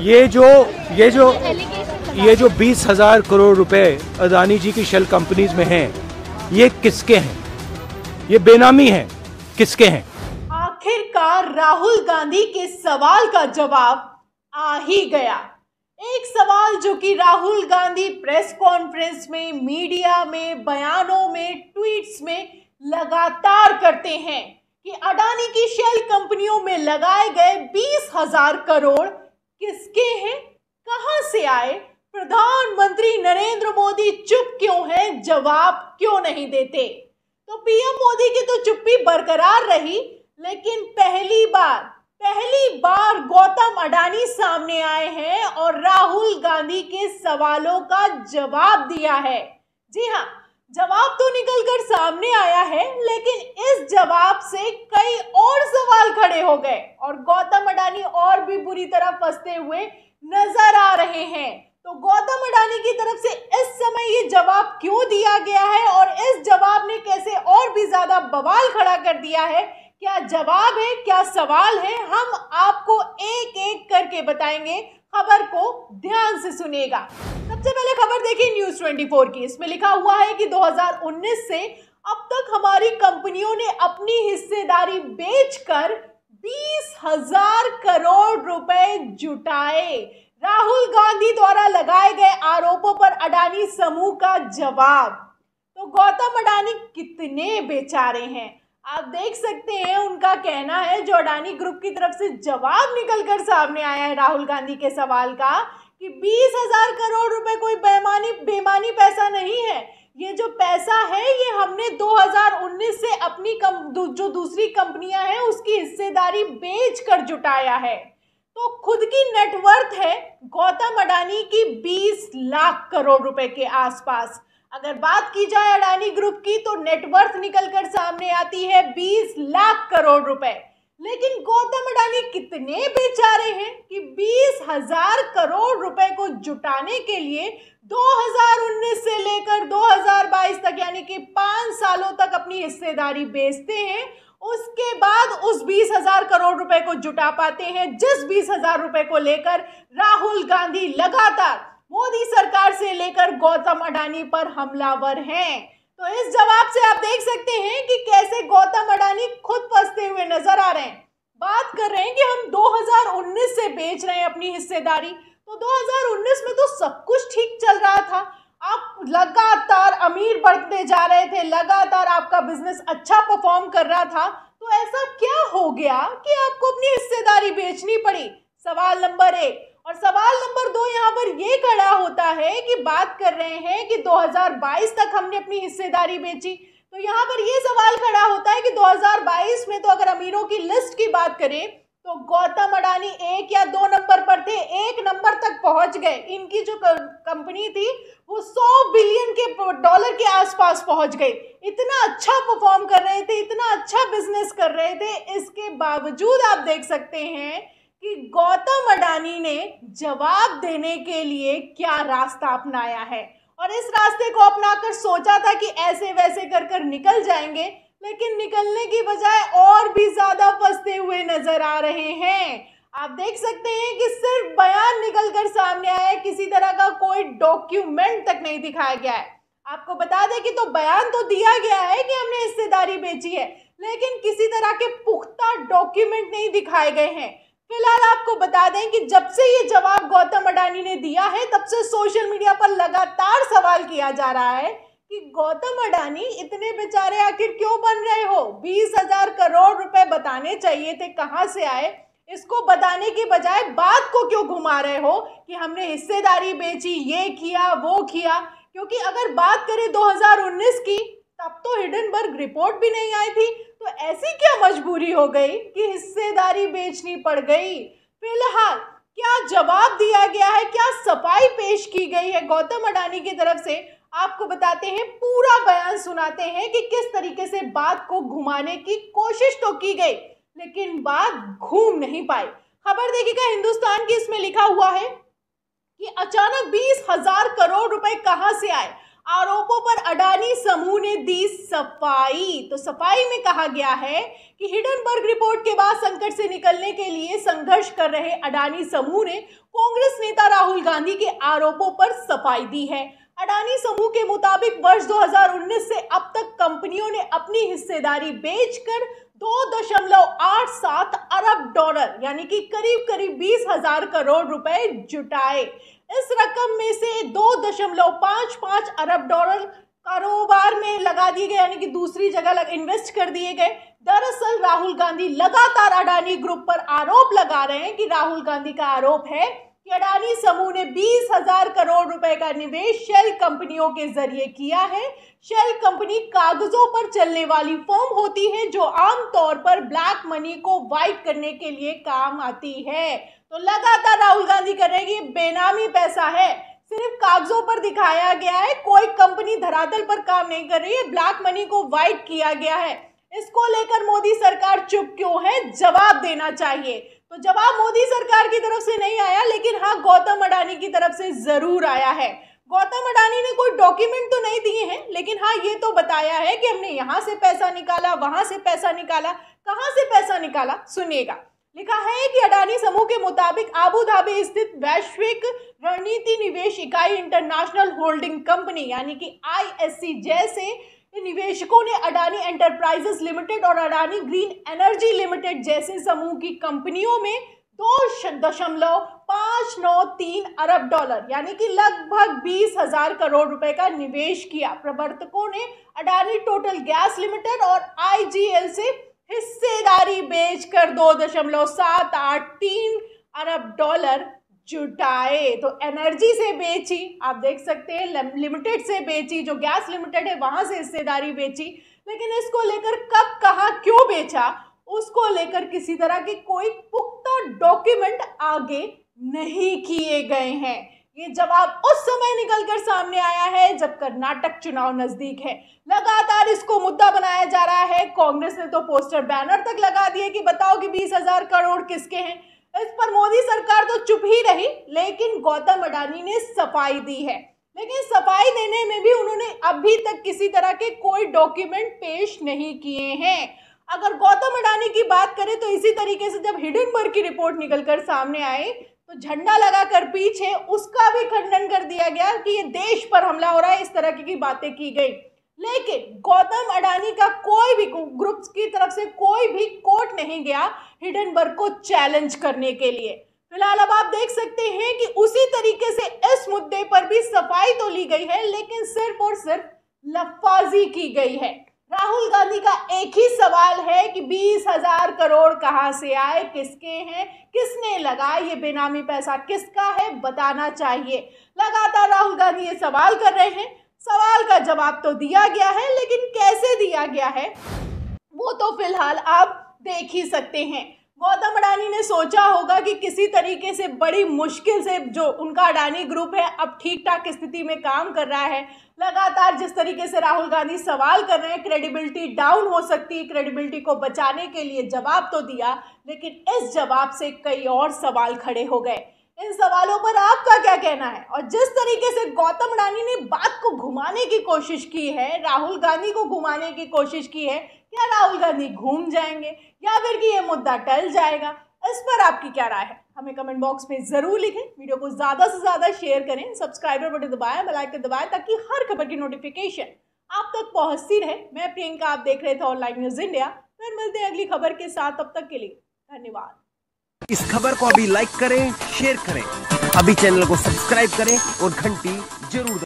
ये जो ये जो ये जो बीस हजार करोड़ रुपए अदानी जी की शेल कंपनीज में हैं ये किसके हैं ये बेनामी है किसके हैं आखिरकार राहुल गांधी के सवाल का जवाब आ ही गया एक सवाल जो कि राहुल गांधी प्रेस कॉन्फ्रेंस में मीडिया में बयानों में ट्वीट्स में लगातार करते हैं कि अडानी की शेल कंपनियों में लगाए गए बीस हजार करोड़ किसके हैं कहां से आए प्रधानमंत्री नरेंद्र मोदी चुप क्यों हैं जवाब क्यों नहीं देते तो पीएम मोदी की तो चुप्पी बरकरार रही लेकिन पहली बार पहली बार गौतम अडानी सामने आए हैं और राहुल गांधी के सवालों का जवाब दिया है जी हाँ सामने आया है लेकिन इस जवाब से कई और सवाल खड़े हो गए और गौतम अडानी और भी बुरी तरह फंसते हुए नजर आ रहे हैं तो गौतम अडानी की तरफ से इस समय ये जवाब क्यों दिया गया है और इस जवाब ने कैसे और भी ज्यादा बवाल खड़ा कर दिया है क्या जवाब है क्या सवाल है हम आपको एक एक करके बताएंगे खबर को ध्यान से सुनिएगा सबसे पहले खबर देखिए न्यूज 24 की इसमें लिखा हुआ है कि 2019 से अब तक हमारी कंपनियों ने अपनी हिस्सेदारी बेचकर बीस हजार करोड़ रुपए जुटाए राहुल गांधी द्वारा लगाए गए आरोपों पर अडानी समूह का जवाब तो गौतम अडानी कितने बेचारे हैं आप देख सकते हैं उनका कहना है जो अडानी ग्रुप की तरफ से जवाब निकल कर सामने आया है राहुल गांधी के सवाल का कि बीस हजार करोड़ रुपए कोई बेमानी बेमानी पैसा नहीं है ये जो पैसा है ये हमने 2019 से अपनी कम, दू, जो दूसरी कंपनियां हैं उसकी हिस्सेदारी बेच कर जुटाया है तो खुद की नेटवर्थ है गौतम अडानी की 20 लाख करोड़ रुपए के आसपास अगर बात की जाए अडानी ग्रुप की तो नेटवर्थ निकलकर सामने आती है 20 लाख करोड़ रुपए लेकिन गौतम अडानी कितने बेचारे हैं कि बीस हजार करोड़ रुपए को जुटाने के लिए 2019 से लेकर 2022 तक यानी कि पांच सालों तक अपनी हिस्सेदारी बेचते हैं उसके बाद उस बीस हजार करोड़ रुपए को जुटा पाते हैं जिस बीस हजार रुपए को लेकर राहुल गांधी लगातार मोदी सरकार से गौतम अडानी पर हमलावर हैं तो इस जवाब से आप देख सकते हैं कि कैसे गौतम अडानी खुद फंसते हुए नजर आ रहे हैं बात कर रहे हैं कि हम 2019 से बेच रहे हैं अपनी हिस्सेदारी तो 2019 में तो सब कुछ ठीक चल रहा था आप लगातार अमीर बढ़ते जा रहे थे लगातार आपका बिजनेस अच्छा परफॉर्म कर रहा था तो ऐसा क्या हो गया कि आपको अपनी हिस्सेदारी बेचनी पड़ी सवाल नंबर एक और सवाल नंबर दो यहाँ पर ये खड़ा होता है कि बात कर रहे हैं कि 2022 तक हमने अपनी हिस्सेदारी बेची तो यहाँ पर ये सवाल खड़ा होता है कि 2022 में तो अगर अमीरों की लिस्ट की बात करें तो गौतम अडानी एक या दो नंबर पर थे एक नंबर तक पहुंच गए इनकी जो कंपनी थी वो 100 बिलियन के डॉलर के आसपास पहुंच गए इतना अच्छा परफॉर्म कर रहे थे इतना अच्छा बिजनेस कर रहे थे इसके बावजूद आप देख सकते हैं कि गौतम अडानी ने जवाब देने के लिए क्या रास्ता अपनाया है और इस रास्ते को अपनाकर सोचा था कि ऐसे वैसे कर कर निकल जाएंगे लेकिन निकलने की बजाय और भी ज्यादा फंसते हुए नजर आ रहे हैं आप देख सकते हैं कि सिर्फ बयान निकल कर सामने आया है किसी तरह का कोई डॉक्यूमेंट तक नहीं दिखाया गया है आपको बता दें कि तो बयान तो दिया गया है कि हमने हिस्सेदारी बेची है लेकिन किसी तरह के पुख्ता डॉक्यूमेंट नहीं दिखाए गए हैं फिलहाल आपको बता दें कि जब से ये जवाब गौतम अडानी ने दिया है तब से सोशल मीडिया पर लगातार सवाल किया जा रहा है कि गौतम अडानी इतने बेचारे आखिर क्यों बन रहे हो बीस हजार करोड़ रुपए बताने चाहिए थे कहाँ से आए इसको बताने के बजाय बात को क्यों घुमा रहे हो कि हमने हिस्सेदारी बेची ये किया वो किया क्योंकि अगर बात करें 2019 की तब तो हिडनबर्ग रिपोर्ट भी नहीं आई थी तो ऐसी क्या मजबूरी हो गई कि हिस्सेदारी बेचनी पड़ गई फिलहाल क्या जवाब दिया गया है क्या सफाई पेश की गई है गौतम अडानी की तरफ से आपको बताते हैं पूरा बयान सुनाते हैं कि किस तरीके से बात को घुमाने की कोशिश तो की गई लेकिन बात घूम नहीं पाई खबर देखिएगा हिंदुस्तान की इसमें लिखा हुआ है कि अचानक बीस हजार करोड़ रुपए कहां से आए आरोपों पर अडानी समूह ने दी सफाई तो सफाई में कहा गया है कि हिडनबर्ग रिपोर्ट के बाद संकट से निकलने के लिए संघर्ष कर रहे अडानी समूह ने कांग्रेस नेता राहुल गांधी के आरोपों पर सफाई दी है अडानी समूह के मुताबिक वर्ष 2019 से अब तक कंपनियों ने अपनी हिस्सेदारी बेचकर दो दशमलव आठ सात अरब डॉलर यानी कि करीब करीब बीस हजार करोड़ रुपए जुटाए इस रकम में से दो दशमलव पाँच पाँच अरब डॉलर कारोबार में लगा दिए गए यानी कि दूसरी जगह लग, इन्वेस्ट कर दिए गए दरअसल राहुल गांधी लगातार अडानी ग्रुप पर आरोप लगा रहे हैं कि राहुल गांधी का आरोप है कि अडानी समूह ने बीस हजार करोड़ रुपए का निवेश शेल कंपनियों के जरिए किया है शेल कंपनी कागजों पर चलने वाली फॉर्म होती है जो आमतौर पर ब्लैक मनी को वाइट करने के लिए काम आती है तो लगातार राहुल गांधी कर रहे हैं कि बेनामी पैसा है सिर्फ कागजों पर दिखाया गया है कोई कंपनी धरातल पर काम नहीं कर रही है ब्लैक मनी को वाइट किया गया है इसको लेकर मोदी सरकार चुप क्यों है जवाब देना चाहिए तो जवाब मोदी सरकार की तरफ से नहीं आया लेकिन हाँ गौतम अडानी की तरफ से जरूर आया है गौतम अडानी ने कोई डॉक्यूमेंट तो नहीं दिए हैं लेकिन हाँ ये तो बताया है कि हमने यहाँ से पैसा निकाला वहाँ से पैसा निकाला कहाँ से पैसा निकाला सुनिएगा लिखा है कि अडानी समूह के मुताबिक आबू धाबी स्थित वैश्विक रणनीति निवेश इकाई इंटरनेशनल होल्डिंग कंपनी यानी कि आईएससी जैसे निवेशकों ने अडानी एंटरप्राइजेस लिमिटेड और अडानी ग्रीन एनर्जी लिमिटेड जैसे समूह की कंपनियों में दो दशमलव पाँच नौ तीन अरब डॉलर यानी कि लगभग बीस हजार करोड़ रुपए का निवेश किया प्रवर्तकों ने अडानी टोटल गैस लिमिटेड और आईजीएल से हिस्सेदारी बेचकर दो दशमलव सात आठ तीन अरब डॉलर जुटाए तो एनर्जी से बेची आप देख सकते हैं लिमिटेड से बेची जो गैस लिमिटेड है वहां से हिस्सेदारी बेची लेकिन इसको लेकर कब कहा क्यों बेचा उसको लेकर किसी तरह के कोई पुख्ता डॉक्यूमेंट आगे नहीं किए गए हैं ये जवाब उस समय निकलकर सामने आया है जब कर्नाटक चुनाव नजदीक है लगातार इसको मुद्दा बनाया जा रहा है कांग्रेस ने तो पोस्टर बैनर तक लगा दिए कि बताओ कि बीस हजार करोड़ किसके हैं इस पर मोदी सरकार तो चुप ही रही लेकिन गौतम अडानी ने सफाई दी है लेकिन सफाई देने में भी उन्होंने अभी तक किसी तरह के कोई डॉक्यूमेंट पेश नहीं किए हैं अगर गौतम अडानी की बात करें तो इसी तरीके से जब हिडनबर्ग की रिपोर्ट निकलकर सामने आई तो झंडा लगाकर पीछे उसका भी खंडन कर दिया गया कि ये देश पर हमला हो रहा है इस तरह की बातें की गई लेकिन गौतम अडानी का कोई भी ग्रुप की तरफ से कोई भी कोर्ट नहीं गया हिडनबर्ग को चैलेंज करने के लिए फिलहाल अब आप देख सकते हैं कि उसी तरीके से इस मुद्दे पर भी सफाई तो ली गई है लेकिन सिर्फ और सिर्फ लफाजी की गई है राहुल गांधी का एक ही सवाल है कि बीस हजार करोड़ कहाँ से आए किसके हैं किसने लगाए ये बेनामी पैसा किसका है बताना चाहिए लगातार राहुल गांधी ये सवाल कर रहे हैं सवाल का जवाब तो दिया गया है लेकिन कैसे दिया गया है वो तो फिलहाल आप देख ही सकते हैं गौतम अडानी ने सोचा होगा कि किसी तरीके से बड़ी मुश्किल से जो उनका अडानी ग्रुप है अब ठीक ठाक स्थिति में काम कर रहा है लगातार जिस तरीके से राहुल गांधी सवाल कर रहे हैं क्रेडिबिलिटी डाउन हो सकती है क्रेडिबिलिटी को बचाने के लिए जवाब तो दिया लेकिन इस जवाब से कई और सवाल खड़े हो गए इन सवालों पर आपका क्या कहना है और जिस तरीके से गौतम रानी ने बात को घुमाने की कोशिश की है राहुल गांधी को घुमाने की कोशिश की है क्या राहुल गांधी घूम जाएंगे या फिर कि ये मुद्दा टल जाएगा इस पर आपकी क्या राय है हमें कमेंट बॉक्स में ज़रूर लिखें वीडियो को ज़्यादा से ज़्यादा शेयर करें सब्सक्राइबर बटन दबाएं बेल आइकन दबाएं ताकि हर खबर की नोटिफिकेशन आप तक पहुंचती रहे मैं प्रियंका आप देख रहे थे ऑनलाइन न्यूज़ इंडिया फिर मिलते हैं अगली खबर के साथ तब तक के लिए धन्यवाद इस खबर को अभी लाइक करें शेयर करें अभी चैनल को सब्सक्राइब करें और घंटी जरूर